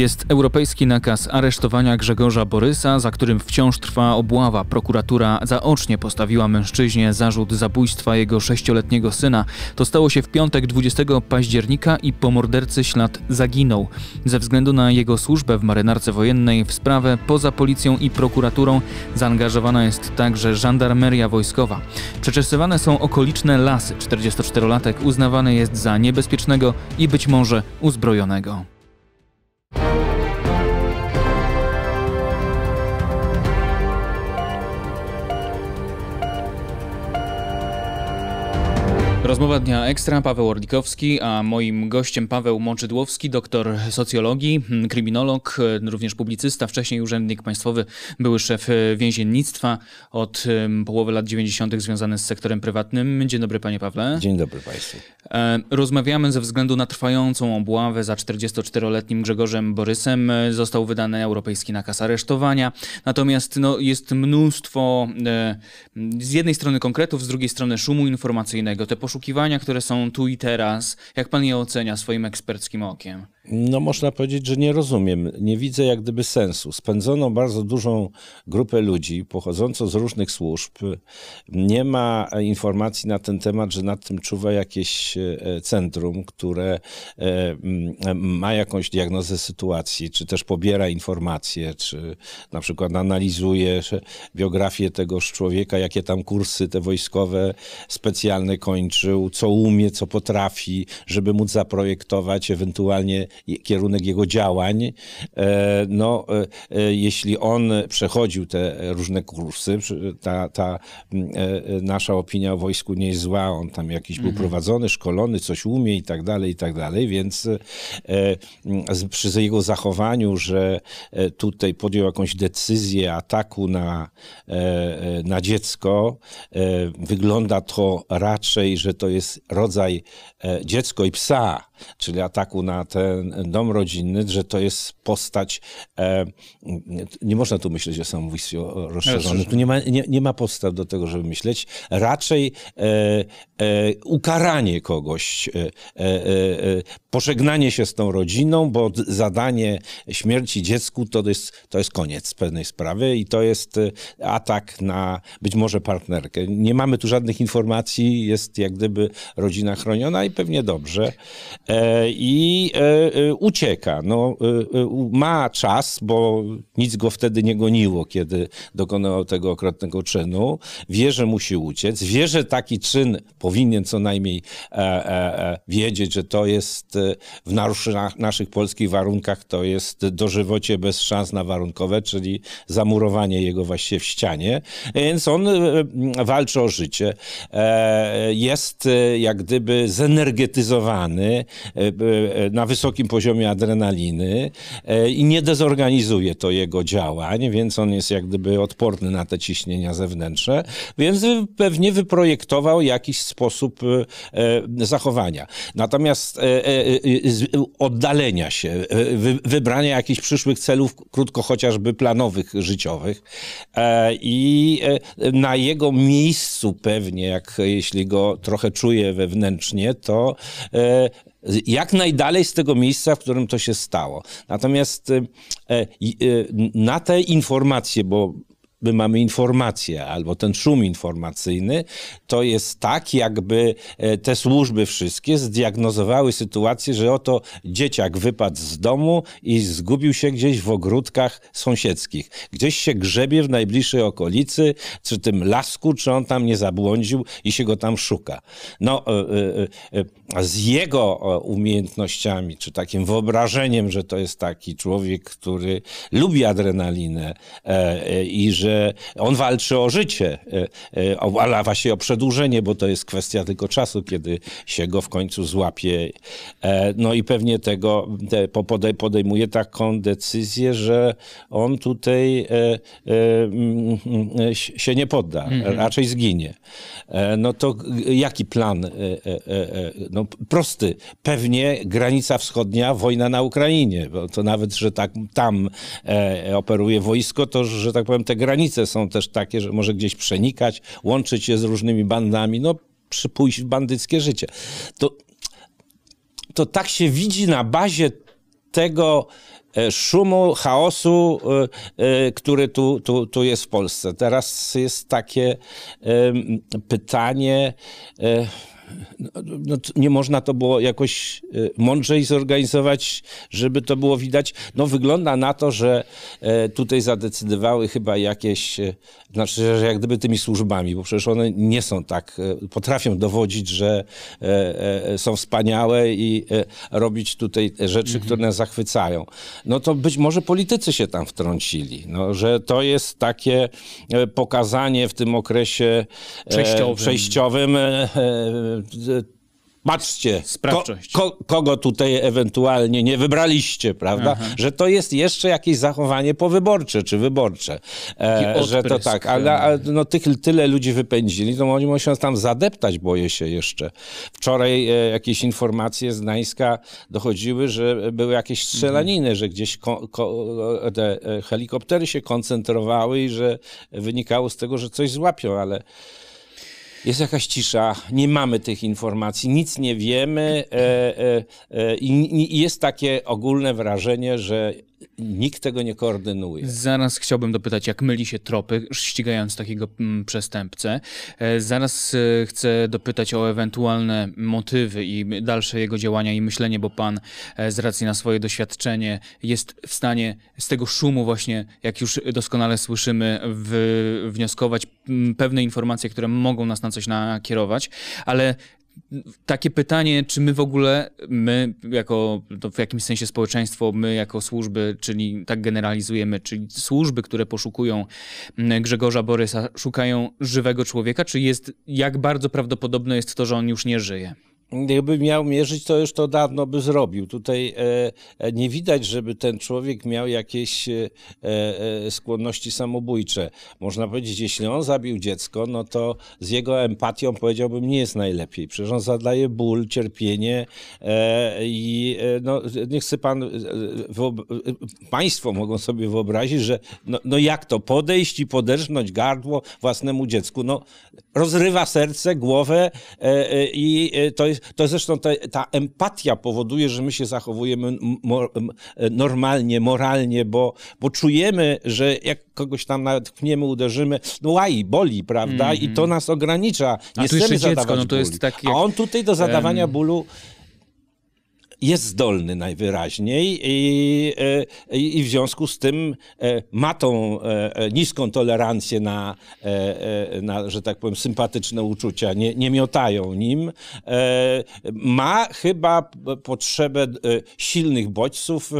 jest europejski nakaz aresztowania Grzegorza Borysa, za którym wciąż trwa obława. Prokuratura zaocznie postawiła mężczyźnie zarzut zabójstwa jego sześcioletniego syna. To stało się w piątek 20 października i po mordercy ślad zaginął. Ze względu na jego służbę w marynarce wojennej w sprawę poza policją i prokuraturą zaangażowana jest także żandarmeria wojskowa. Przeczesywane są okoliczne lasy. 44-latek uznawany jest za niebezpiecznego i być może uzbrojonego. Rozmowa Dnia Ekstra, Paweł Orlikowski, a moim gościem Paweł Moczydłowski, doktor socjologii, hmm, kryminolog, hmm, również publicysta, wcześniej urzędnik państwowy, były szef hmm, więziennictwa od połowy lat 90. związany z sektorem prywatnym. Dzień dobry panie Pawle. Dzień dobry państwu. E, rozmawiamy ze względu na trwającą obławę za 44-letnim Grzegorzem Borysem. Został wydany europejski nakaz aresztowania. Natomiast no, jest mnóstwo e, z jednej strony konkretów, z drugiej strony szumu informacyjnego. Te poszukiwania, które są tu i teraz, jak pan je ocenia swoim eksperckim okiem? No, można powiedzieć, że nie rozumiem, nie widzę jak gdyby sensu. Spędzono bardzo dużą grupę ludzi pochodzącą z różnych służb. Nie ma informacji na ten temat, że nad tym czuwa jakieś e, centrum, które e, ma jakąś diagnozę sytuacji, czy też pobiera informacje, czy na przykład analizuje biografię tegoż człowieka, jakie tam kursy te wojskowe specjalne kończy uczył, co umie, co potrafi, żeby móc zaprojektować ewentualnie kierunek jego działań. E, no, e, e, jeśli on przechodził te różne kursy, ta, ta nasza opinia o wojsku nie jest zła, on tam jakiś mhm. był prowadzony, szkolony, coś umie i tak dalej, i tak dalej, więc przy jego zachowaniu, że tutaj podjął jakąś decyzję ataku na, na dziecko, wygląda to raczej, że to jest rodzaj e, dziecko i psa, czyli ataku na ten dom rodzinny, że to jest postać, e, nie można tu myśleć o samobójstwie rozszerzonym, tu nie ma, nie, nie ma podstaw do tego, żeby myśleć, raczej e, e, ukaranie kogoś, e, e, e, pożegnanie się z tą rodziną, bo zadanie śmierci dziecku to jest, to jest koniec pewnej sprawy i to jest atak na być może partnerkę. Nie mamy tu żadnych informacji, jest jak gdyby rodzina chroniona i pewnie dobrze. E, i e, e, ucieka. No, ma czas, bo nic go wtedy nie goniło, kiedy dokonał tego okrutnego czynu. Wie, że musi uciec, wie, że taki czyn powinien co najmniej wiedzieć, że to jest w naszych polskich warunkach to jest dożywocie bez szans na warunkowe, czyli zamurowanie jego właśnie w ścianie. Więc on walczy o życie. Jest jak gdyby zenergetyzowany E, e, na wysokim poziomie adrenaliny e, i nie dezorganizuje to jego działań, więc on jest jak gdyby odporny na te ciśnienia zewnętrzne, więc pewnie wyprojektował jakiś sposób zachowania. Natomiast oddalenia się, wybrania jakichś przyszłych celów, krótko chociażby planowych, życiowych i na jego miejscu pewnie, jak jeśli go trochę czuje wewnętrznie, to jak najdalej z tego miejsca, w którym to się stało. Natomiast e, e, na te informacje, bo my mamy informację albo ten szum informacyjny, to jest tak, jakby e, te służby wszystkie zdiagnozowały sytuację, że oto dzieciak wypadł z domu i zgubił się gdzieś w ogródkach sąsiedzkich. Gdzieś się grzebie w najbliższej okolicy, czy tym lasku, czy on tam nie zabłądził i się go tam szuka. No, e, e, z jego umiejętnościami, czy takim wyobrażeniem, że to jest taki człowiek, który lubi adrenalinę i że E, on walczy o życie, e, e, ale właśnie o przedłużenie, bo to jest kwestia tylko czasu, kiedy się go w końcu złapie. No i pewnie tego podejmuje taką decyzję, że on tutaj mm, mm, się nie podda, mhm. raczej zginie. No to jaki plan? No prosty. Pewnie granica wschodnia, wojna na Ukrainie, bo to nawet, że tak tam operuje wojsko, to że tak powiem, te granice granice są też takie, że może gdzieś przenikać, łączyć się z różnymi bandami, no przypójść w bandyckie życie. To, to tak się widzi na bazie tego e, szumu, chaosu, e, e, który tu, tu, tu jest w Polsce. Teraz jest takie pytanie no, nie można to było jakoś y, mądrzej zorganizować, żeby to było widać. No wygląda na to, że e, tutaj zadecydowały chyba jakieś, e, znaczy, że jak gdyby tymi służbami, bo przecież one nie są tak, e, potrafią dowodzić, że są wspaniałe i robić tutaj rzeczy, mhm. które nas zachwycają. No to być może politycy się tam wtrącili, no, że to jest takie pokazanie w tym okresie przejściowym, przejściowym patrzcie, Sprawczość. Ko, ko, kogo tutaj ewentualnie nie wybraliście, prawda? Aha. Że to jest jeszcze jakieś zachowanie powyborcze czy wyborcze. E, że to tak, ale, no, tych, tyle ludzi wypędzili, to no, oni muszą tam zadeptać, boję się jeszcze. Wczoraj e, jakieś informacje z Gdańska dochodziły, że były jakieś strzelaniny, mhm. że gdzieś ko, e, te e, helikoptery się koncentrowały i że wynikało z tego, że coś złapią, ale jest jakaś cisza, nie mamy tych informacji, nic nie wiemy e, e, e, i jest takie ogólne wrażenie, że Nikt tego nie koordynuje. Zaraz chciałbym dopytać, jak myli się tropy, ścigając takiego mm, przestępcę. E, zaraz e, chcę dopytać o ewentualne motywy i dalsze jego działania i myślenie, bo pan e, z racji na swoje doświadczenie jest w stanie z tego szumu właśnie, jak już doskonale słyszymy, wnioskować mm, pewne informacje, które mogą nas na coś nakierować, ale takie pytanie, czy my w ogóle, my jako w jakimś sensie społeczeństwo, my jako służby, czyli tak generalizujemy, czyli służby, które poszukują mm, Grzegorza Borysa, szukają żywego człowieka, czy jest, jak bardzo prawdopodobne jest to, że on już nie żyje? gdyby miał mierzyć, to już to dawno by zrobił. Tutaj e, e, nie widać, żeby ten człowiek miał jakieś e, skłonności samobójcze. Można powiedzieć, jeśli on zabił dziecko, no to z jego empatią powiedziałbym, nie jest najlepiej. Przecież on zadaje ból, cierpienie i no, nie chce pan, państwo mogą sobie wyobrazić, że no, no jak to, podejść i poderżnąć gardło własnemu dziecku. No rozrywa serce, głowę i to jest to zresztą ta, ta empatia powoduje, że my się zachowujemy mo, normalnie, moralnie, bo, bo czujemy, że jak kogoś tam natkniemy, uderzymy, no łaj, boli, prawda? Mm -hmm. I to mhm. nas ogranicza. Nie A chcemy dziecko, no zadawać no to jest bólu. tak jak... A on tutaj do zadawania um... bólu jest zdolny najwyraźniej e, i, i, w związku z tym e, ma tą e, niską tolerancję na, na że tak powiem, sympatyczne uczucia, nie, nie miotają nim. Ma chyba potrzebę silnych bodźców,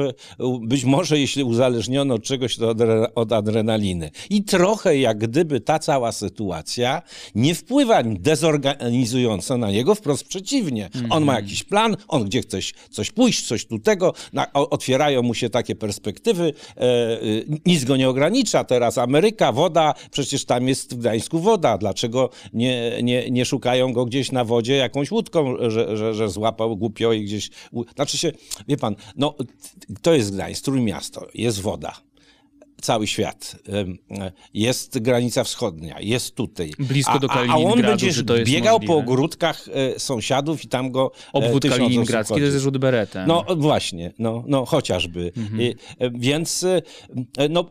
być może jeśli uzależniono od czegoś, to od, od adrenaliny. I trochę jak gdyby ta cała sytuacja nie wpływa dezorganizująco na niego, wprost przeciwnie. On ma mhm. jakiś plan, on gdzie chce, coś pójść, coś tu tego, na, otwierają mu się takie perspektywy, e, e, nic go nie ogranicza teraz, Ameryka, woda, przecież tam jest w Gdańsku woda, dlaczego nie, nie, nie szukają go gdzieś na wodzie jakąś łódką, że, że, że złapał głupio i gdzieś, znaczy się, wie pan, no to jest Gdańsk, Trójmiasto, jest woda, cały świat. Jest granica wschodnia, jest tutaj. Blisko a, do Kaliningradu. A on będzie biegał możliwe? po ogródkach e, sąsiadów i tam go e, Obwód kaliningradzki to jest rzut beretem. No właśnie, no, no chociażby. Mhm. E, więc no,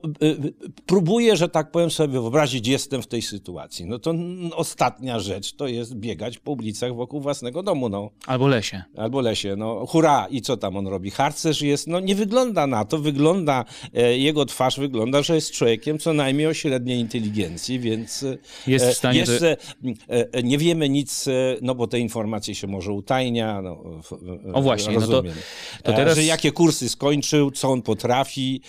próbuję, że tak powiem sobie wyobrazić, jestem w tej sytuacji. No to ostatnia rzecz to jest biegać po ulicach wokół własnego domu. No. Albo lesie. Albo lesie. No hura! I co tam on robi? Harcerz jest, no nie wygląda na to. Wygląda, jego twarz wygląda wygląda, że jest człowiekiem co najmniej o średniej inteligencji, więc e, jest w e, stanie jeszcze e, nie wiemy nic, no bo te informacje się może utajnia. No, o właśnie, rozumiem. No to, to teraz... Że jakie kursy skończył, co on potrafi,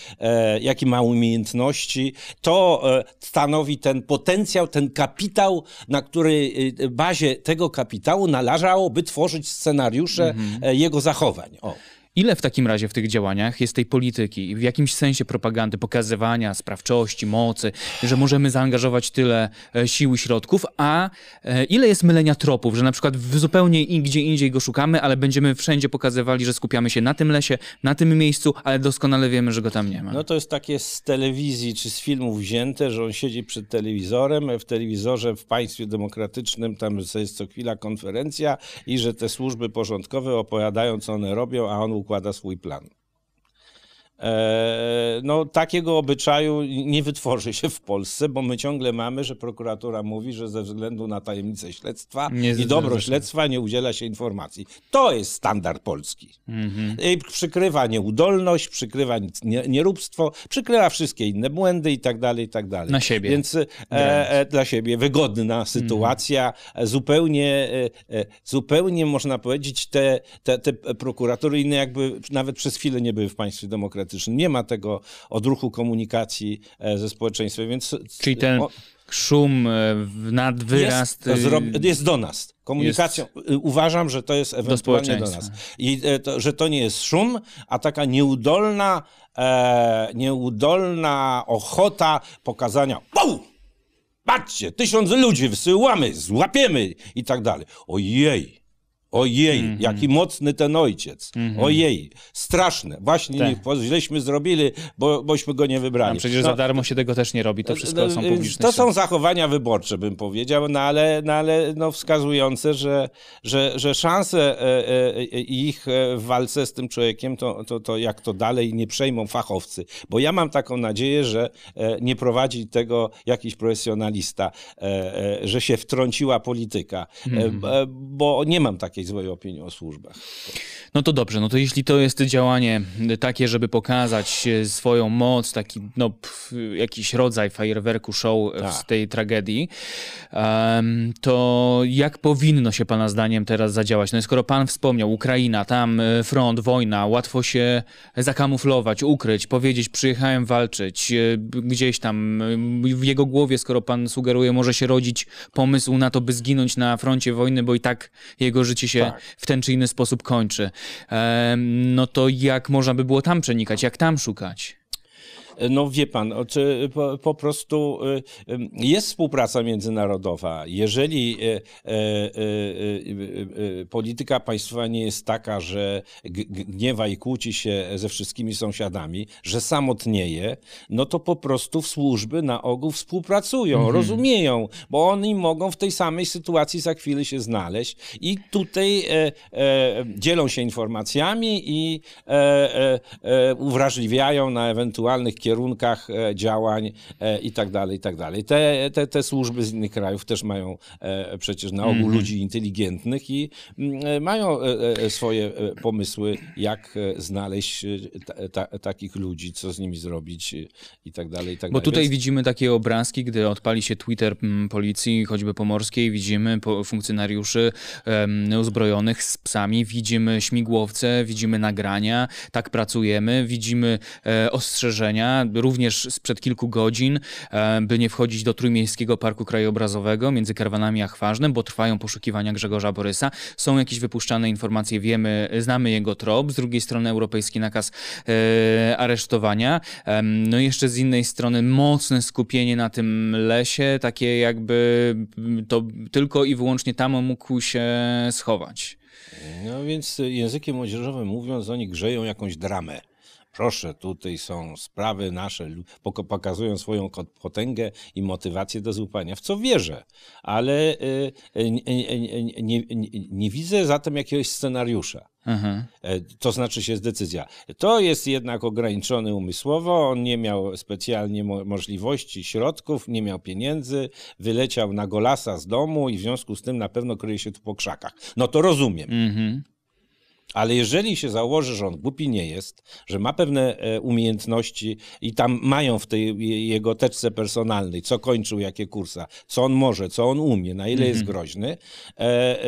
jakie ma umiejętności, to stanowi ten potencjał, ten kapitał, na który bazie tego kapitału należałoby tworzyć scenariusze mhm. jego zachowań. O. Ile w takim razie w tych działaniach jest tej polityki, w jakimś sensie propagandy, pokazywania sprawczości, mocy, że możemy zaangażować tyle e, sił i środków, a e, ile jest mylenia tropów, że na przykład w zupełnie gdzie indziej go szukamy, ale będziemy wszędzie pokazywali, że skupiamy się na tym lesie, na tym miejscu, ale doskonale wiemy, że go tam nie ma. No to jest takie z telewizji czy z filmów wzięte, że on siedzi przed telewizorem, w telewizorze w państwie demokratycznym tam jest co chwila konferencja i że te służby porządkowe opowiadają, co one robią, a on układa swój plan. E, no, takiego obyczaju nie wytworzy się w Polsce, bo my ciągle mamy, że prokuratura mówi, że ze względu na tajemnicę śledztwa nie i dobro śledztwa nie udziela się informacji. To jest standard polski. Mhm. Przykrywa nieudolność, przykrywa nieróbstwo, przykrywa wszystkie inne błędy i tak dalej, i tak dalej. Na siebie. Więc e, e dla siebie wygodna mhm. sytuacja. Mhm. Zupełnie, e, e, zupełnie można powiedzieć, te, te, te inne jakby nawet przez chwilę nie były w państwie demokratycznym polityczny, nie ma tego odruchu komunikacji e, ze społeczeństwem, więc... Czyli ten szum e, nadwyraz... Jest, y, jest do nas. Komunikacją. Y, uważam, że to jest ewentualnie do, do nas. I e, to, że to nie jest szum, a taka nieudolna, e, nieudolna ochota pokazania wow! Patrzcie, tysiąc ludzi wysyłamy, złapiemy i tak dalej. Ojej, Ojej, mm -hmm. jaki mocny ten ojciec. Mm -hmm. Ojej, straszne. Właśnie tak. źleśmy zrobili, bo, bośmy go nie wybrali. A przecież no, za darmo się tego też nie robi, to e, wszystko no, są e, publiczne. To są zachowania wyborcze, bym powiedział, no ale, no, ale no, wskazujące, że, że, że szanse ich w walce z tym człowiekiem, to, to, to jak to dalej nie przejmą fachowcy. Bo ja mam taką nadzieję, że nie prowadzi tego jakiś profesjonalista, że się wtrąciła polityka, mm -hmm. bo nie mam takiej złej opinii o służbach. No to dobrze, no to jeśli to jest działanie takie, żeby pokazać e, swoją moc, taki no, jakiś rodzaj fajerwerku show z tak. tej tragedii, to jak powinno się Pana zdaniem teraz zadziałać? No skoro Pan wspomniał, Ukraina, tam e, front, wojna, łatwo się zakamuflować, ukryć, powiedzieć przyjechałem walczyć, e, gdzieś tam w jego głowie, skoro Pan sugeruje, może się rodzić pomysł na to, by zginąć na froncie wojny, bo i tak jego życie się się tak. w ten czy inny sposób kończy, no to jak można by było tam przenikać, jak tam szukać? No wie pan, czy po, po, prostu y, y, jest współpraca międzynarodowa. Jeżeli y, polityka państwa nie jest taka, że gniewa i kłóci się ze wszystkimi sąsiadami, że samotnieje, no to po prostu służby na ogół współpracują, mhm. rozumieją, bo oni mogą w tej samej sytuacji za chwilę się znaleźć i tutaj e, e, dzielą się informacjami i e, uwrażliwiają na ewentualnych kierunkach e, działań e, i tak dalej, i tak dalej. Te, te, te służby z innych krajów też mają e, przecież na ogół mhm. ludzi inteligentnych i mm, mają swoje pomysły, jak znaleźć ta, ta, takich ludzi, co z nimi zrobić i tak dalej, i tak Bo dalej. tutaj Więc... widzimy takie obrazki, gdy odpali się Twitter mm, policji, choćby pomorskiej, widzimy funkcjonariuszy uzbrojonych z psami, widzimy śmigłowce, widzimy nagrania, tak pracujemy, widzimy ostrzeżenia, również sprzed kilku godzin, e, by nie wchodzić do Trójmiejskiego Parku Krajobrazowego między Karwanami a Chwarznym, bo trwają poszukiwania Grzegorza Borysa. Są jakieś wypuszczane informacje, wiemy, znamy jego trop. Z drugiej strony europejski nakaz e, aresztowania. No no jeszcze z innej strony mocne skupienie na tym lesie, takie jakby mm, to tylko i wyłącznie tam mógł się schować. No więc językiem młodzieżowym mówiąc, oni grzeją jakąś dramę. Proszę, tutaj są sprawy nasze, pokazują swoją potęgę i motywację do złupania, w co wierzę, ale y, y, y, nie, nie, nie, nie widzę zatem jakiegoś scenariusza. Mhm. E, to znaczy się decyzja. To jest jednak ograniczony umysłowo, on nie miał specjalnie mo możliwości, środków, nie miał pieniędzy, wyleciał na golasa z domu i w związku z tym na pewno kryje się tu po krzakach. No to rozumiem. Mhm. Ale jeżeli się założy, że on głupi nie jest, że ma pewne e, umiejętności i tam mają w tej jego teczce personalnej, co kończył, jakie kursa, co on może, co on umie, na ile mm -hmm. jest mhm. groźny, e,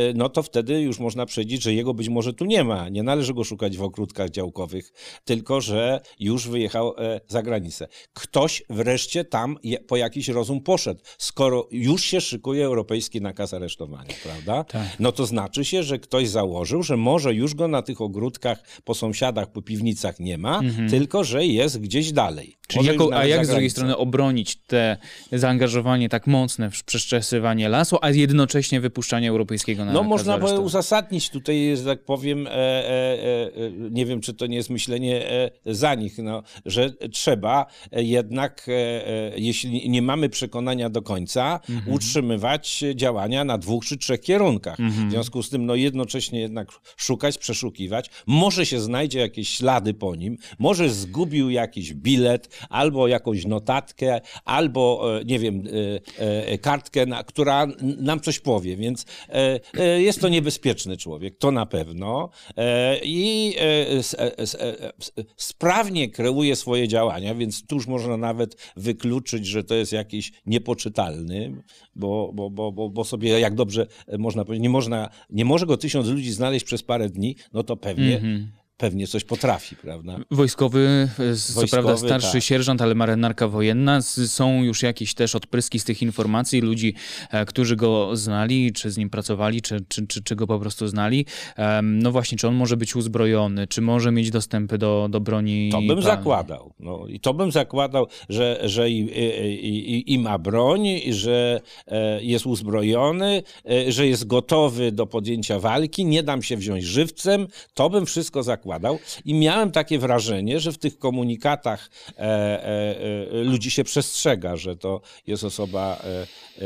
e, no to wtedy już można przejść, że jego być może tu nie ma. Nie należy go szukać w okrutkach działkowych, tylko że już wyjechał za granicę. Ktoś wreszcie tam po jakiś rozum poszedł, skoro już się szykuje europejski nakaz aresztowania, prawda? Tak. No to znaczy się, że ktoś założył, że może już go na na tych ogródkach, po sąsiadach, po piwnicach nie ma, mhm. tylko że jest gdzieś dalej. Czyli jako, a jak z drugiej strony obronić te zaangażowanie tak mocne w przeszczesywanie lasu, a jednocześnie wypuszczanie europejskiego na No można by uzasadnić tutaj, jest tak powiem, e, e, e, e, nie wiem, czy to nie jest myślenie e, za nich, no, że trzeba jednak, e, jeśli nie mamy przekonania do końca, mhm. utrzymywać działania na dwóch czy trzech kierunkach. Mhm. W związku z tym, no jednocześnie jednak szukać, przeszukać poszukiwać, może się znajdzie jakieś ślady po nim, może zgubił jakiś bilet, albo jakąś notatkę, albo, e, nie wiem, e, e, kartkę, która nam coś powie, więc jest to niebezpieczny człowiek, to na pewno. I sprawnie kreuje swoje działania, więc tuż można nawet wykluczyć, że to jest jakiś niepoczytalny, bo, bo, bo, bo, sobie, jak dobrze można powiedzieć, nie, można, nie może go tysiąc ludzi znaleźć przez parę dni, no to pewnie mm -hmm pewnie coś potrafi, prawda? Wojskowy, e, Wojskowy co prawda tak. starszy tak. sierżant, ale marynarka wojenna. Są już jakieś też odpryski z tych informacji ludzi, e, którzy go znali, czy z nim pracowali, czy, czy, czy, czy go po prostu znali. No właśnie, czy on może być uzbrojony, czy może mieć dostępy do, do broni? To bym zakładał. No, I to bym zakładał, że, że i, i, i ma broń, że e, jest uzbrojony, że jest gotowy do podjęcia walki, nie dam się wziąć żywcem. To bym wszystko zakładał zakładał i miałem takie wrażenie, że w tych komunikatach e, e, e ludzi się przestrzega, że to jest osoba e, e,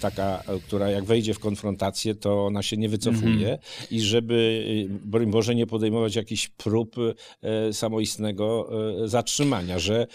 taka, która jak wejdzie w konfrontację, to ona się nie wycofuje mm -hmm. i żeby, broń Boże, nie podejmować jakichś prób samoistnego zatrzymania, że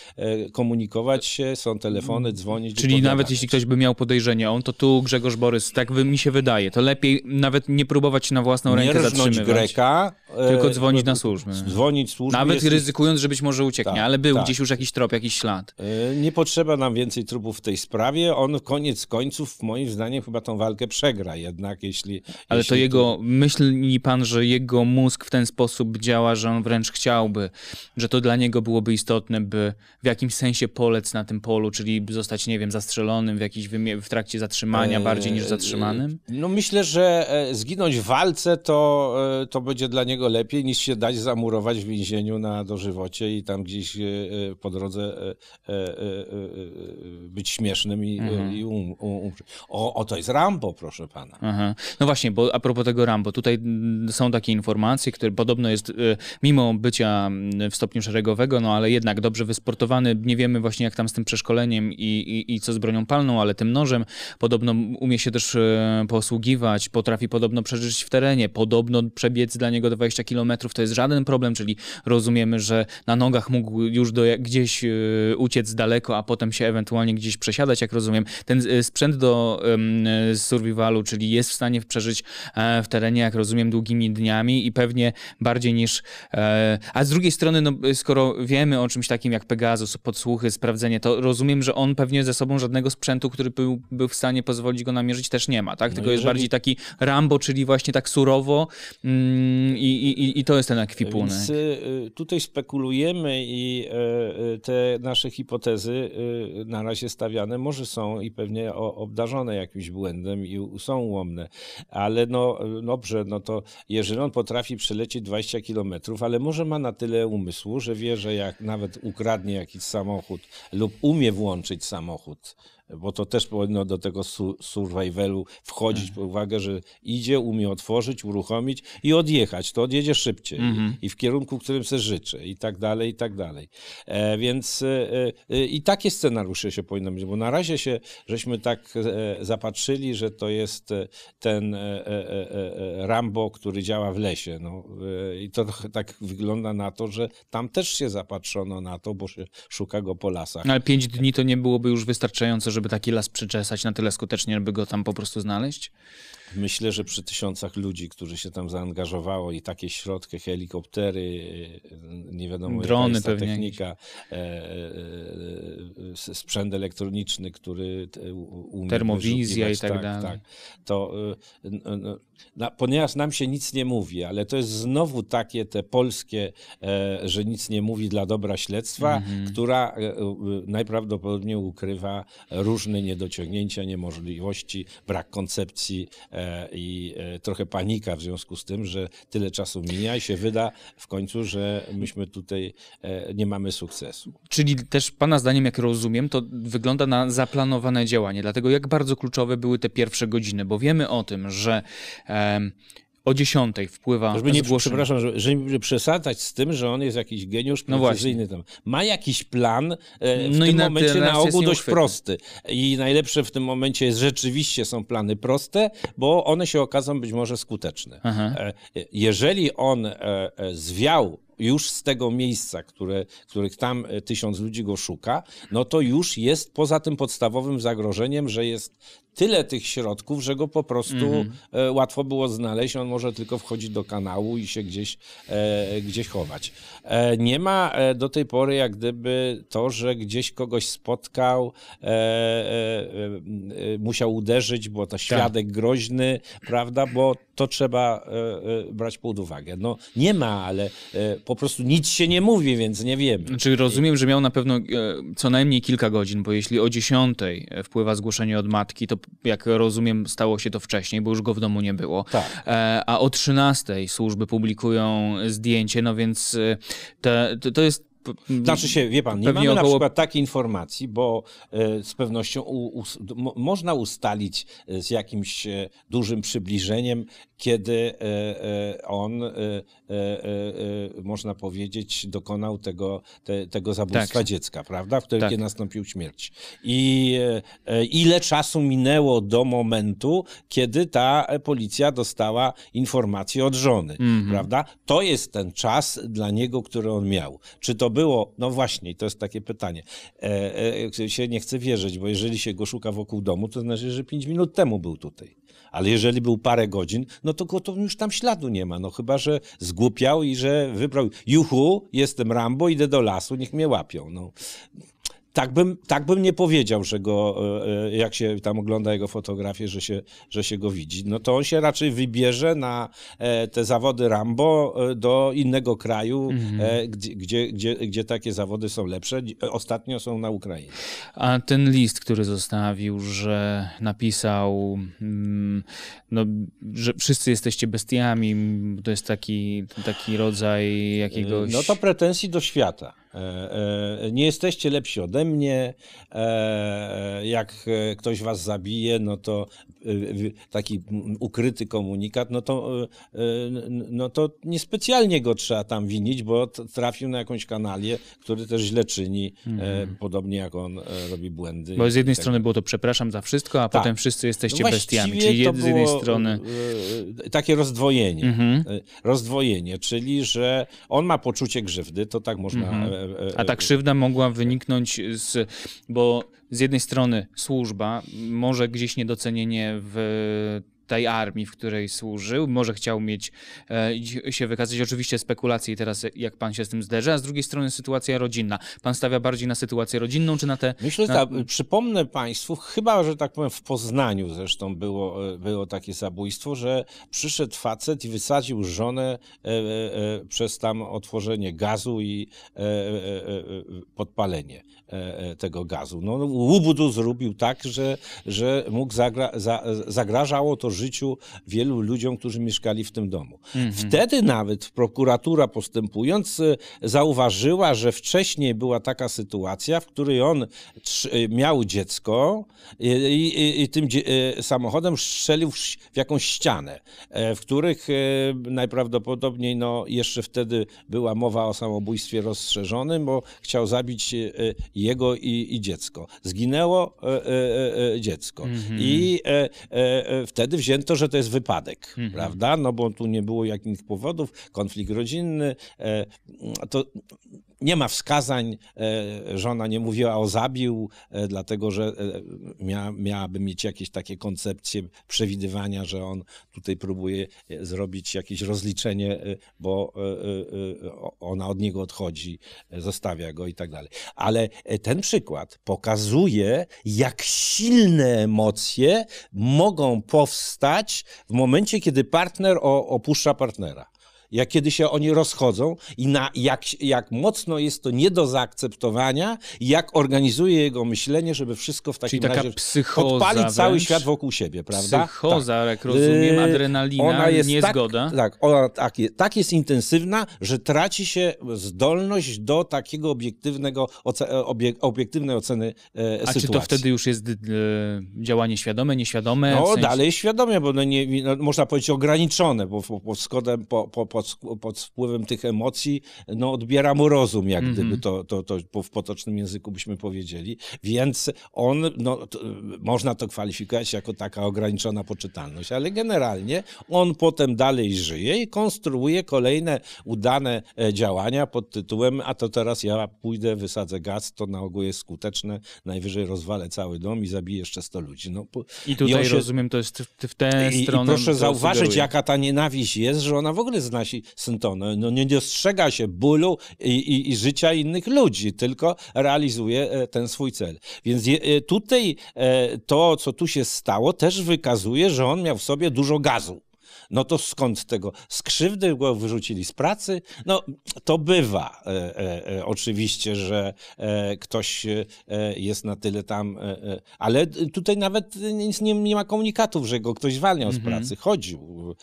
komunikować się, są telefony, dzwonić. Czyli nawet jeśli ktoś by miał podejrzenie, on to tu Grzegorz Borys, tak mi się wydaje, to lepiej nawet nie próbować na własną nie rękę zatrzymywać. Greka, tylko dzwonić dzwonić na służby. Dzwonić służby. Nawet jest... ryzykując, że być może ucieknie, tak, ale był tak. gdzieś już jakiś trop, jakiś ślad. E, nie potrzeba nam więcej trupów w tej sprawie. On koniec końców, moim zdaniem, chyba tą walkę przegra jednak, jeśli... Ale jeśli to jego... To... Myśli pan, że jego mózg w ten sposób działa, że on wręcz chciałby, że to dla niego byłoby istotne, by w jakimś sensie polec na tym polu, czyli zostać, nie wiem, zastrzelonym w, jakiś w trakcie zatrzymania e, bardziej niż zatrzymanym? E, no myślę, że zginąć w walce to, to będzie dla niego lepiej niż się dać zamurować w więzieniu na dożywocie i tam gdzieś e, e, po drodze e, być śmiesznym i, mhm. i um, um, um, o, o, to jest Rambo, proszę pana. No właśnie, bo a propos tego Rambo, tutaj są takie informacje, które podobno jest, mimo bycia w stopniu szeregowego, no ale jednak dobrze wysportowany, nie wiemy właśnie jak tam z tym przeszkoleniem i, i, i co z bronią palną, ale tym nożem podobno umie się też posługiwać, potrafi podobno przeżyć w terenie, podobno przebiec dla niego 20 kilometrów to jest żaden problem, czyli rozumiemy, że na nogach mógł już do, gdzieś e, uciec daleko, a potem się ewentualnie gdzieś przesiadać, jak rozumiem. Ten e, sprzęt do e, survivalu, czyli jest w stanie przeżyć w terenie, jak rozumiem, długimi dniami i pewnie bardziej niż... A z drugiej strony, no, skoro wiemy o czymś takim jak Pegasus, podsłuchy, sprawdzenie, to rozumiem, że on pewnie ze sobą żadnego sprzętu, który był, był w stanie pozwolić go namierzyć, też nie ma, tak? No Tylko no jeżeli... jest bardziej taki Rambo, czyli właśnie tak surowo mm, i, i, i to jest ten Więc y, y, tutaj spekulujemy i y, te nasze hipotezy na razie stawiane może są i pewnie obdarzone jakimś błędem i są łomne, ale no dobrze, no to jeżeli on potrafi przelecieć 20 kilometrów, ale może ma na tyle umysłu, że wie, że jak nawet ukradnie jakiś samochód lub umie włączyć samochód, bo to też powinno do tego survivalu wchodzić mhm. pod uwagę, że idzie, umie otworzyć, uruchomić i odjechać. To odjedzie szybciej mhm. i w kierunku, którym sobie życzy i tak dalej, i tak dalej. E, więc e, e, i takie scenariusze się powinno mieć, bo na razie się, żeśmy tak e, zapatrzyli, że to jest e, ten e, Rambo, który działa w lesie. No. I to tak wygląda na to, że tam też się zapatrzono na to, bo się szuka go po lasach. Ale pięć dni to nie byłoby już wystarczające, żeby żeby taki las przyczesać na tyle skutecznie, żeby go tam po prostu znaleźć? Myślę, że przy tysiącach ludzi, którzy się tam zaangażowało i takie środki, helikoptery, e, nie wiadomo Drony jaka jest technika, e, e, e sprzęt elektroniczny, który umie Termowizja i tak, tak dalej. Tak, to, e, ponieważ nam się nic nie mówi, ale to jest znowu takie te polskie, e, że nic nie mówi dla dobra śledztwa, mhm. która najprawdopodobniej ukrywa różne niedociągnięcia, niemożliwości, brak koncepcji E, i e, trochę panika w związku z tym, że tyle czasu mija i się wyda w końcu, że myśmy tutaj e, nie mamy sukcesu. Czyli też Pana zdaniem, jak rozumiem, to wygląda na zaplanowane działanie. Dlatego jak bardzo kluczowe były te pierwsze godziny, bo wiemy o tym, że o dziesiątej wpływa żeby nie, zgłoszenie. Przepraszam, żeby, żeby przesadzać z tym, że on jest jakiś geniusz no precyzyjny. No tam. Ma jakiś plan e, w no tym na, momencie na ogół dość prosty. I najlepsze w tym momencie jest, rzeczywiście są plany proste, bo one się okazą być może skuteczne. E, jeżeli on e, e, zwiał już z tego miejsca, które, których tam e, tysiąc ludzi go szuka, no to już jest poza tym podstawowym zagrożeniem, że jest tyle tych środków, że go po prostu mhm. e, łatwo było znaleźć. On może tylko wchodzić do kanału i się gdzieś, e, gdzieś chować. E, nie ma do tej pory jak gdyby to, że gdzieś kogoś spotkał, musiał uderzyć, bo to tak. świadek tak. groźny, prawda, bo to trzeba brać pod uwagę. No nie ma, ale po prostu nic się nie mówi, więc nie wiemy. Znaczy rozumiem, że miał na pewno co najmniej kilka godzin, bo jeśli o 10 wpływa zgłoszenie od matki, to jak rozumiem, stało się to wcześniej, bo już go w domu nie było. Tak. E, a o 13 służby publikują zdjęcie, no więc e, to, to jest znaczy się, wie pan, nie mamy około... na przykład takiej informacji, bo e, z pewnością u, u, można ustalić e, z jakimś e, dużym przybliżeniem, kiedy on, można powiedzieć, dokonał tego, te, tego zabójstwa tak. dziecka, prawda? Wtedy, tak. nastąpił śmierć. I ile czasu minęło do momentu, kiedy ta policja dostała informację od żony, mhm. prawda? To jest ten czas dla niego, który on miał. Czy to było, no właśnie, to jest takie pytanie. E, e, się nie chcę wierzyć, bo jeżeli się go szuka wokół domu, to znaczy, że 5 minut temu był tutaj. Ale jeżeli był parę godzin, no to go to już tam śladu nie ma. No chyba, że zgłupiał i że wybrał, juhu, jestem Rambo, idę do lasu, niech mnie łapią. No tak bym, tak bym nie powiedział, że go, e, e, jak się tam ogląda jego fotografię, że się, że się go widzi. No to on się raczej wybierze na e, te zawody Rambo do innego kraju, mm-hmm. gdzie, gdzie, gdzie, gdzie takie zawody są lepsze. Ostatnio są na Ukrainie. A ten list, który zostawił, że napisał, mm, no, że wszyscy jesteście bestiami, to jest taki, taki rodzaj jakiegoś... No to pretensji do świata. E, e, nie jesteście lepsi ode mnie. E, jak ktoś was zabije, no to taki ukryty komunikat, no to, no to niespecjalnie go trzeba tam winić, bo trafił na jakąś kanalię, który też źle czyni, mhm. podobnie jak on robi błędy. Bo z jednej tak. strony było to przepraszam za wszystko, a tak. potem wszyscy jesteście no bestiami. Czyli z jednej strony. Takie rozdwojenie. Mhm. Rozdwojenie, czyli że on ma poczucie grzywdy, to tak można. Mhm. A ta krzywda mogła wyniknąć z. Bo z jednej strony służba, może gdzieś niedocenienie w tej armii, w której służył. Może chciał mieć e, się wykazać. Oczywiście spekulacje teraz, jak pan się z tym zderzy, a z drugiej strony sytuacja rodzinna. Pan stawia bardziej na sytuację rodzinną, czy na te... Myślę, na... Tak, przypomnę państwu, chyba, że tak powiem, w Poznaniu zresztą było, e, było takie zabójstwo, że przyszedł facet i wysadził żonę e, e, e przez tam otworzenie gazu i podpalenie tego gazu. No, no Łubudu zrobił tak, że, że mógł zagra za zagrażało to życiu wielu ludziom, którzy mieszkali w tym domu. Mhm. Wtedy nawet prokuratura postępując e, zauważyła, że wcześniej była taka sytuacja, w której on e, miał dziecko e, i, i, i tym samochodem strzelił w, jakąś ścianę, w których najprawdopodobniej no, jeszcze wtedy była mowa o samobójstwie rozszerzonym, bo chciał zabić jego i, i dziecko. Zginęło dziecko. Mhm. I wtedy wzięło wzięto, że to jest wypadek, mhm. prawda? No bo tu nie było jakichś powodów, konflikt rodzinny. E, to nie ma wskazań, e, żona nie mówiła o zabił, e, dlatego że e, miałaby mieć jakieś takie koncepcje przewidywania, że on tutaj próbuje zrobić jakieś rozliczenie, bo ona od niego odchodzi, zostawia go i tak dalej. Ale ten przykład pokazuje, jak silne emocje mogą powstać w momencie, kiedy partner opuszcza partnera jak kiedy się oni rozchodzą i na, jak, jak mocno jest to nie do zaakceptowania, jak organizuje jego myślenie, żeby wszystko w takim Czyli taka razie psychoza odpalić wręcz, cały świat wokół siebie, prawda? Psychoza, tak. jak rozumiem, y, adrenalina, ona jest tak- niezgoda. Tak, tak, ona tak, tak jest intensywna, że traci się zdolność do takiego obiektywnego, obie, obiektywnej oceny e, A sytuacji. A czy to wtedy już jest e, działanie świadome, nieświadome? No, w sensie... dalej świadome, bo no nie, no, można powiedzieć ograniczone, bo, pod bo, po, po, po pod, pod wpływem tych emocji no, odbiera mu rozum, jak mm -hmm. gdyby to, to, to w potocznym języku byśmy powiedzieli. Więc on, no, to, można to kwalifikować jako taka ograniczona poczytalność, ale generalnie on potem dalej żyje i konstruuje kolejne udane e, działania pod tytułem, a to teraz ja pójdę, wysadzę gaz, to na ogół jest skuteczne, najwyżej rozwalę cały dom i zabiję jeszcze 100 ludzi. No, I tutaj i się... rozumiem, to jest w, w tę i, stronę. I proszę zauważyć, sugeruje. jaka ta nienawiść jest, że ona w ogóle zna Kasi No nie dostrzega się bólu i, i, i życia innych ludzi, tylko realizuje e, ten swój cel. Więc e, tutaj e, to, co tu się stało, też wykazuje, że on miał w sobie dużo gazu no to skąd tego? Z krzywdy go wyrzucili z pracy? No to bywa e, e, e oczywiście, że e, ktoś e, jest na tyle tam, e, ale tutaj nawet nic nie, nie, ma komunikatów, że go ktoś walniał z mhm. pracy, chodził.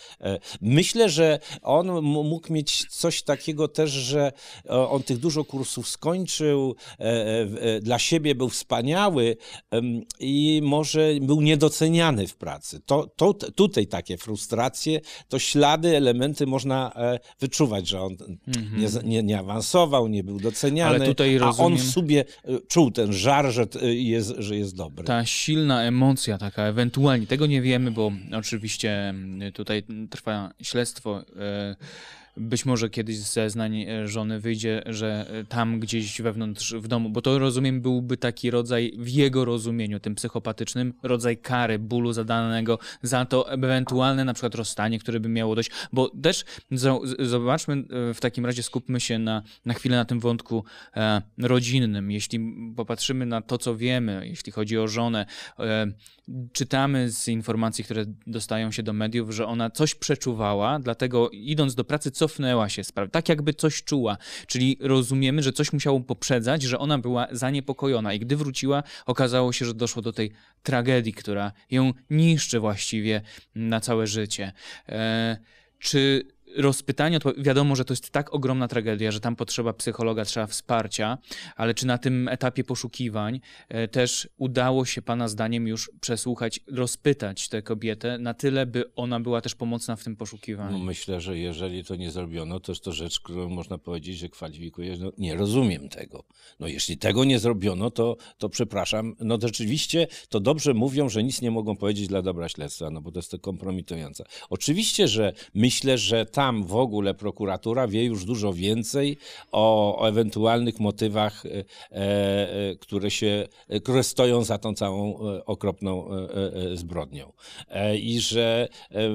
myślę, że on mógł mieć coś takiego też, że on tych dużo kursów skończył, dla siebie był wspaniały i może był niedoceniany w pracy. To, to tutaj takie frustracje to ślady, elementy można e, wyczuwać, że on mhm. nie, nie, nie, awansował, nie był doceniany, Ale tutaj rozumiem... a on w sobie e, czuł ten żar, że e, jest, że jest dobry. Ta silna emocja taka, ewentualnie, tego nie wiemy, bo oczywiście mm, tutaj trwa śledztwo, być może kiedyś z zeznań e, żony wyjdzie, że e, tam gdzieś wewnątrz w domu, bo to rozumiem byłby taki rodzaj w jego rozumieniu, tym psychopatycznym, rodzaj kary, bólu zadanego za to ewentualne na przykład rozstanie, które by miało dojść, bo też zobaczmy, e, w takim razie skupmy się na, na chwilę na tym wątku e, rodzinnym. Jeśli popatrzymy na to, co wiemy, jeśli chodzi o żonę, e, czytamy z informacji, które dostają się do mediów, że ona coś przeczuwała, dlatego idąc do pracy, co cofnęła się sprawę, tak jakby coś czuła. Czyli rozumiemy, że coś musiało poprzedzać, że ona była zaniepokojona i gdy wróciła, okazało się, że doszło do tej tragedii, która ją niszczy właściwie na całe życie. E, czy rozpytanie, wiadomo, że to jest tak ogromna tragedia, że tam potrzeba psychologa, trzeba wsparcia, ale czy na tym etapie poszukiwań e, też udało się Pana zdaniem już przesłuchać, rozpytać tę kobietę na tyle, by ona była też pomocna w tym poszukiwaniu? No myślę, że jeżeli to nie zrobiono, to jest to rzecz, którą można powiedzieć, że kwalifikuje, no nie rozumiem tego. No jeśli tego nie zrobiono, to, to przepraszam, no to rzeczywiście to dobrze mówią, że nic nie mogą powiedzieć dla dobra śledztwa, no bo to jest to kompromitujące. Oczywiście, że myślę, że tak, sam w ogóle prokuratura wie już dużo więcej o, o ewentualnych motywach, e, e, e, które, się, które stoją za tą całą okropną zbrodnią. I że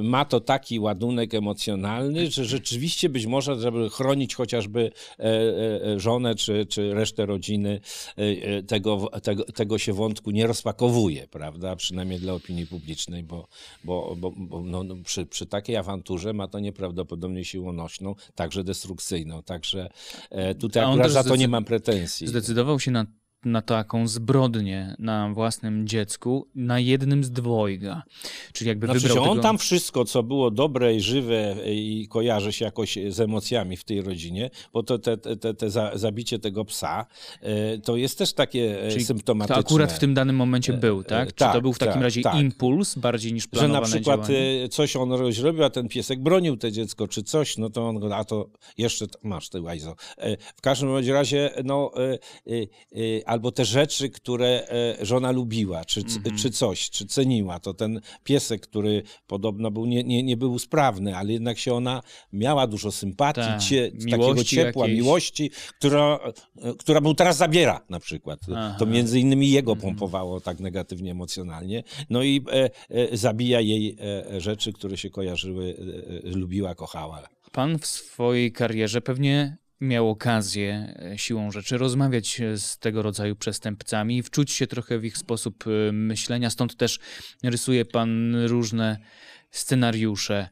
ma to taki ładunek emocjonalny, że rzeczywiście być może, żeby chronić chociażby żonę czy, czy resztę rodziny, tego, tego, tego się wątku nie rozpakowuje, prawda? Przynajmniej dla opinii publicznej, bo, bo, bo, bo no, no przy, przy takiej awanturze ma to nieprawdopodobne prawdopodobnie siłonośną, także destrukcyjną. Także e, tak. tutaj akurat za to nie mam pretensji. Zdecydował się na na taką zbrodnię na własnym dziecku, na jednym z dwojga. Czyli jakby znaczy, wybrał że on tego... tam wszystko, co było dobre i żywe e, i kojarzy się jakoś z emocjami w tej rodzinie, bo to te, te, te za, zabicie tego psa, e, to jest też takie e, Czyli symptomatyczne. To akurat w tym danym momencie był, tak? Czy tak, to był w takim tak, razie tak. impuls bardziej niż planowane Że na przykład działanie? coś on zrobił, a ten piesek bronił te dziecko, czy coś, no to on go, a to jeszcze masz ty łajzo. W każdym razie, no, albo te rzeczy, które e, żona lubiła, czy, mhm. czy coś, czy ceniła. To ten piesek, który podobno był, nie, nie, nie był sprawny, ale jednak się ona miała dużo sympatii, Ta, cie, takiego ciepła, jakiejś. miłości, która, która mu teraz zabiera na przykład. Aha. To między innymi jego mhm. pompowało tak negatywnie emocjonalnie. No i e, e, zabija jej e, rzeczy, które się kojarzyły, e, e, lubiła, kochała. Pan w swojej karierze pewnie miał okazję e, siłą rzeczy rozmawiać e, z tego rodzaju przestępcami i wczuć się trochę w ich sposób e, myślenia. Stąd też rysuje pan różne scenariusze.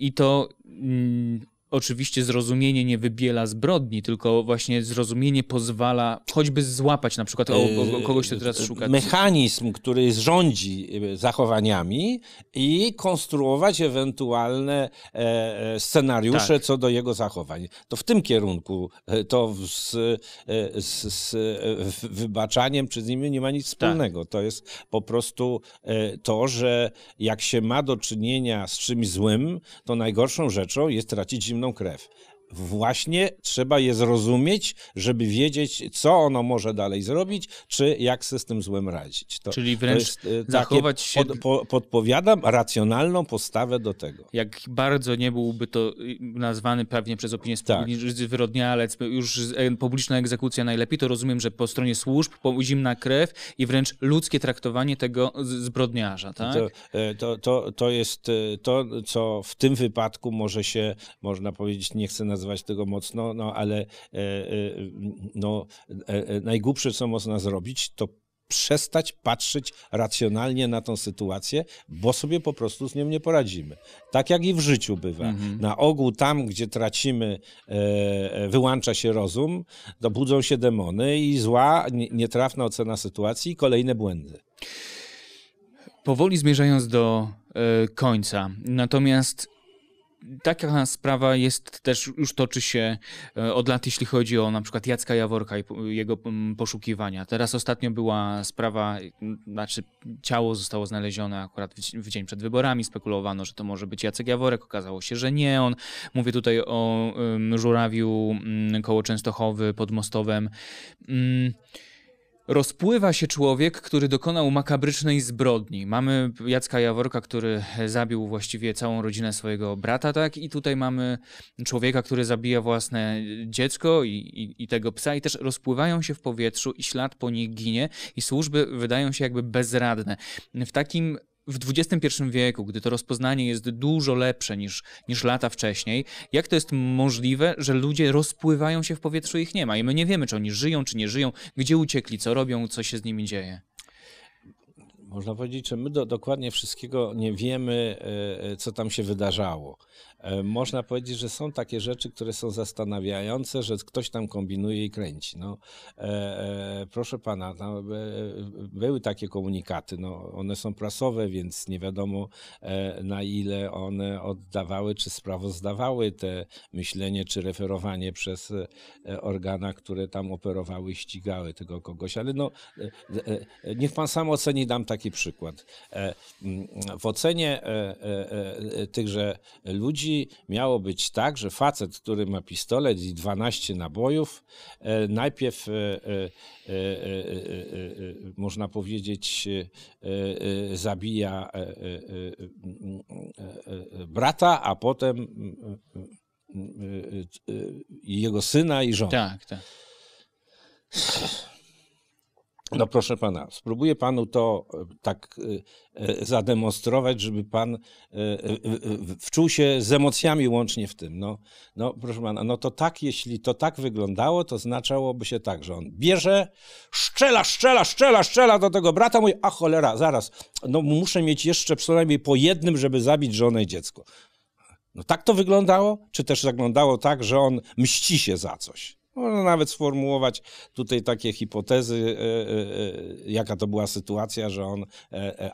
I to mm, Oczywiście zrozumienie nie wybiela zbrodni, tylko właśnie zrozumienie pozwala choćby złapać na przykład o, o kogoś, kto yy, teraz szuka. Mechanizm, który rządzi yy, zachowaniami i konstruować ewentualne e, e, scenariusze tak. co do jego zachowań. To w tym kierunku e, to z, z, z wybaczaniem czy z nimi nie ma nic tak. wspólnego. Tak. To jest po prostu to, że jak się ma do czynienia z czymś złym, to najgorszą rzeczą jest tracić im não creve. właśnie trzeba je zrozumieć, żeby wiedzieć, co ono może dalej zrobić, czy jak się z tym złem radzić. To, Czyli wręcz jest, e, zachować się... Pod, po, podpowiadam racjonalną postawę do tego. Jak bardzo nie byłby to y, nazwany pewnie przez opinię tak. ale już e, publiczna egzekucja najlepiej, to rozumiem, że po stronie służb po zimna krew i wręcz ludzkie traktowanie tego zbrodniarza, tak? To, e, to, to, to jest to, co w tym wypadku może się, można powiedzieć, nie chcę nazwać nazwać tego mocno, no ale e, e, no, e, najgłupsze, co można zrobić, to przestać patrzeć racjonalnie na tą sytuację, bo sobie po prostu z nią nie poradzimy. Tak jak i w życiu bywa. Mhm. Na ogół tam, gdzie tracimy, e, wyłącza się rozum, budzą się demony i zła, nietrafna ocena sytuacji i kolejne błędy. Powoli zmierzając do y, końca, natomiast taka sprawa jest też, już toczy się e, od lat, jeśli chodzi o na przykład Jacka Jaworka i jego poszukiwania. Teraz ostatnio była sprawa, znaczy ciało zostało znalezione akurat w dzień przed wyborami, spekulowano, że to może być Jacek Jaworek, okazało się, że nie on. Mówię tutaj o Żurawiu koło Częstochowy pod Mostowem. Rozpływa się człowiek, który dokonał makabrycznej zbrodni. Mamy Jacka Jaworka, który zabił właściwie całą rodzinę swojego brata, tak? I tutaj mamy człowieka, który zabija własne dziecko i, i, i tego psa, i też rozpływają się w powietrzu, i ślad po nich ginie, i służby wydają się jakby bezradne. W takim w XXI wieku, gdy to rozpoznanie jest dużo lepsze niż, niż lata wcześniej, jak to jest możliwe, że ludzie rozpływają się w powietrzu i ich nie ma? I my nie wiemy, czy oni żyją, czy nie żyją, gdzie uciekli, co robią, co się z nimi dzieje. Można powiedzieć, że my do, dokładnie wszystkiego nie wiemy, e, e, co tam się wydarzało. E, można powiedzieć, że są takie rzeczy, które są zastanawiające, że ktoś tam kombinuje i kręci. No, e, e, proszę pana, no, były takie komunikaty, no, one są prasowe, więc nie wiadomo na ile one oddawały, czy sprawozdawały te myślenie, czy referowanie przez organa, które tam operowały, ścigały tego kogoś. Ale no, niech pan sam oceni, dam taki przykład. W ocenie tychże ludzi, ludzi miało być tak, że facet, który ma pistolet i 12 nabojów, najpierw można powiedzieć zabija brata, a potem jego syna i żonę. Tak, tak. No proszę pana, spróbuję panu to e, tak e, e, zademonstrować, żeby pan wczuł się z emocjami łącznie w tym. No, no proszę pana, no to tak, jeśli to tak wyglądało, to znaczałoby się tak, że on bierze, szczela, szczela, szczela, szczela do tego brata, mówi, a cholera, zaraz, no muszę mieć jeszcze przynajmniej po jednym, żeby zabić żonę i dziecko. No tak to wyglądało? Czy też wyglądało tak, że on mści się za coś? Można nawet sformułować tutaj takie hipotezy, e, e, e, jaka to była sytuacja, że on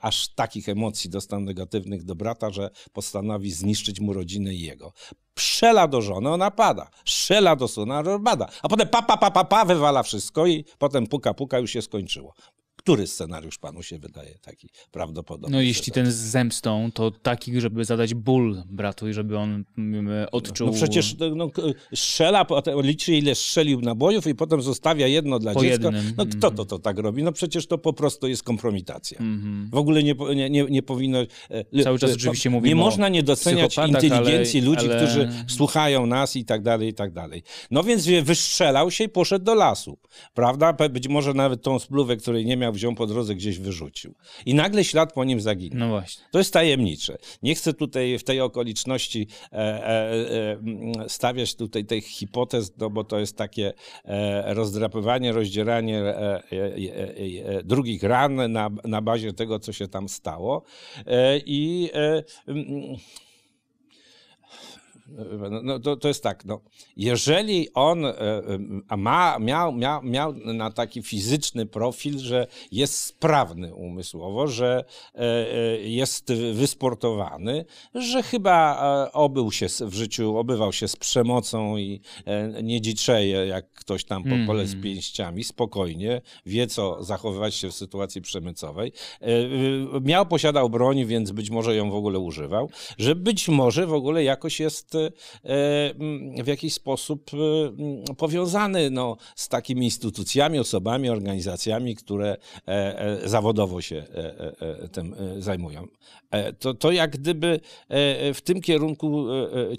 aż takich emocji dostał negatywnych do brata, że postanowi zniszczyć mu rodzinę i jego. Przela do żony, ona pada. Przela do syna, rozbada. A potem pa, pa, pa, pa, pa, wywala wszystko i potem puka, puka, już się skończyło. Który scenariusz panu się wydaje taki prawdopodobny? No jeśli tak? ten z zemstą, to taki, żeby zadać ból bratu i żeby on mm, mm, no, odczuł... No, przecież no, no strzela, liczy ile strzelił nabojów i potem zostawia jedno dla po dziecka. Jednym. No kto to, mhm. to tak robi? No przecież to po prostu jest kompromitacja. Mm -hmm. W ogóle nie, nie, nie, nie powinno... E, Cały czas oczywiście mówimy Nie można nie doceniać inteligencji ale, ludzi, ale... którzy słuchają nas i tak dalej, i tak dalej. No więc wystrzelał się i poszedł do lasu. Prawda? Być może nawet tą spluwę, której nie miał wziął po drodze, gdzieś wyrzucił. I nagle ślad po nim zaginął. No właśnie. To jest tajemnicze. Nie chcę tutaj w tej okoliczności e, e, e mm, stawiać tutaj tych hipotez, no bo to jest takie e, rozdrapywanie, rozdzieranie e, drugich ran na, na bazie tego, co się tam stało. I mm, no, no to, to jest tak, no, jeżeli on e, e, ma, miał, miał, miał na taki fizyczny profil, że jest sprawny umysłowo, że e, jest wysportowany, że chyba obył się w życiu, obywał się z przemocą i nie dziczeje, jak ktoś tam po pole mhm. z pięściami, spokojnie, wie co zachowywać się w sytuacji przemycowej. Miał, posiadał broń, więc być może ją w ogóle używał, że być może w ogóle jakoś jest E, mm, w jakiś sposób e, mm, powiązany no, z takimi instytucjami, osobami, organizacjami, które e, zawodowo się tym zajmują. To, to jak gdyby w tym kierunku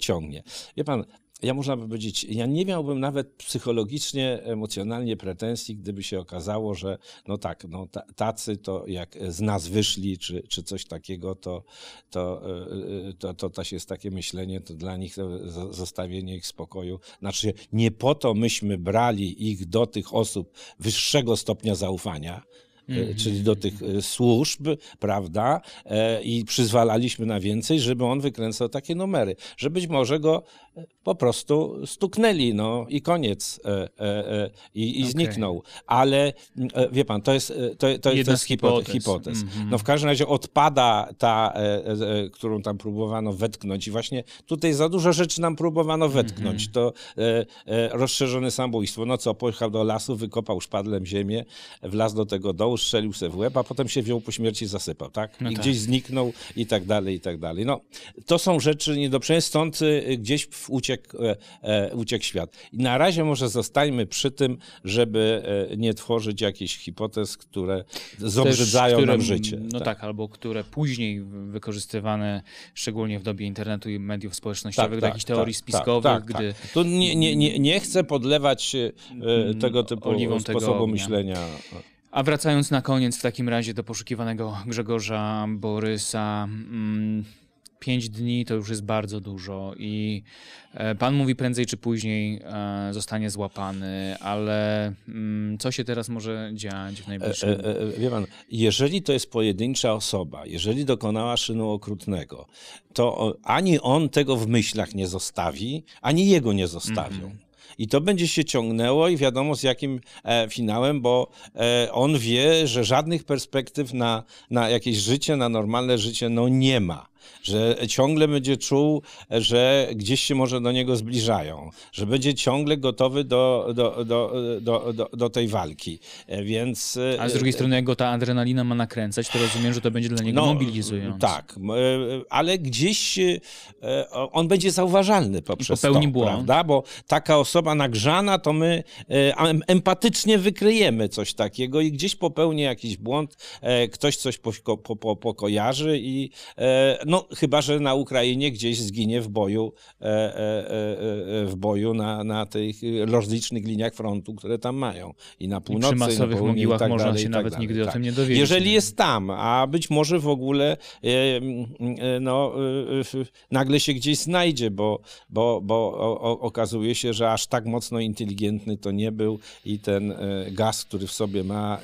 ciągnie. Wie pan, ja można by powiedzieć, ja nie miałbym nawet psychologicznie, emocjonalnie pretensji, gdyby się okazało, że no tak, no tacy to jak z nas wyszli, czy, czy coś takiego, to, to, y, y, to, to, to jest takie myślenie, to dla nich e, zostawienie ich spokoju. Znaczy, nie po to myśmy brali ich do tych osób wyższego stopnia zaufania, E, mhm. czyli do tych e, służb, prawda? E, I przyzwalaliśmy na więcej, żeby on wykręcał takie numery, że być może go po prostu stuknęli, no i koniec, i, i okay. zniknął. Ale mm, wie pan, to jest, to, to, to jest hipotez. hipotez. Mm-hmm. No w każdym razie odpada ta, którą tam próbowano wetknąć i właśnie tutaj za dużo rzeczy nam próbowano mhm. wetknąć. Mm-hmm. To rozszerzone samobójstwo, no co, pojechał do lasu, wykopał szpadlem ziemię, wlazł do tego dołu, mało strzelił w łeb, a potem się wziął po śmierci i zasypał, tak? No tak. gdzieś zniknął i tak dalej, i tak dalej. No, to są rzeczy nie do przyjęcia, stąd y, gdzieś uciekł, e, e, uciekł świat. I na razie może zostańmy przy tym, żeby e, nie tworzyć jakichś hipotez, które zobrzydzają Też, nam życie. No tak. tak. albo które później wykorzystywane, szczególnie w dobie internetu i mediów społecznościowych, tak, do tak, jakichś teorii tak, tak, spiskowych, gdy... Tu nie, nie, nie, nie chcę podlewać tego typu oliwą sposobu myślenia. A wracając na koniec w takim razie do poszukiwanego Grzegorza Borysa. Mm, dni to już jest bardzo dużo i e, pan mówi prędzej czy później e, zostanie złapany, ale mm, co się teraz może dziać w najbliższym? E, e, e, wie pan, jeżeli to jest pojedyncza osoba, jeżeli dokonała szynu okrutnego, to ani on tego w myślach nie zostawi, ani jego nie zostawią. Mm -hmm. I to będzie się ciągnęło i wiadomo z jakim e, finałem, bo e, on wie, że żadnych perspektyw na, na jakieś życie, na normalne życie, no nie ma że ciągle będzie czuł, że gdzieś się może do niego zbliżają, że będzie ciągle gotowy do, do, do, do, do, do tej walki, e, więc... E, a z drugiej e, strony, jak go ta adrenalina ma nakręcać, to rozumiem, że to będzie dla niego no, mobilizujące. Tak, ale gdzieś on będzie zauważalny poprzez Popełni to, błąd. prawda? Bo taka osoba nagrzana, to my empatycznie wykryjemy coś takiego i gdzieś popełni jakiś błąd, ktoś coś po, po, po, pokojarzy i no no, chyba, że na Ukrainie gdzieś zginie w boju, e, e, e, w boju na, na tych rozlicznych liniach frontu, które tam mają. I na północy, I przy masowych i na mogiłach tak można dalej, się tak nawet dalej. nigdy tak. o tym nie dowiedzieć. Jeżeli jest tam, a być może w ogóle no, nagle się gdzieś znajdzie, bo, bo, bo okazuje się, że aż tak mocno inteligentny to nie był i ten gaz, który w sobie ma,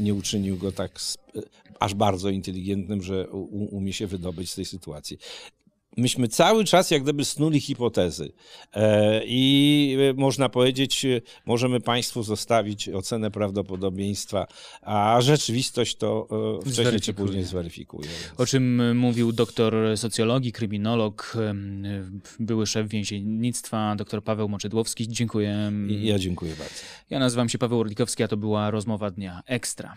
nie uczynił go tak aż bardzo inteligentnym, że umie się wydobyć z tej sytuacji myśmy cały czas jak gdyby snuli hipotezy. E, I e, można powiedzieć, e, możemy Państwu zostawić ocenę prawdopodobieństwa, a rzeczywistość to wcześniej czy później zweryfikuje. O czym mówił doktor socjologii, kryminolog, były szef więziennictwa, doktor Paweł Moczydłowski. Dziękuję. Ja dziękuję bardzo. Ja nazywam się Paweł Orlikowski, a to była Rozmowa Dnia Ekstra.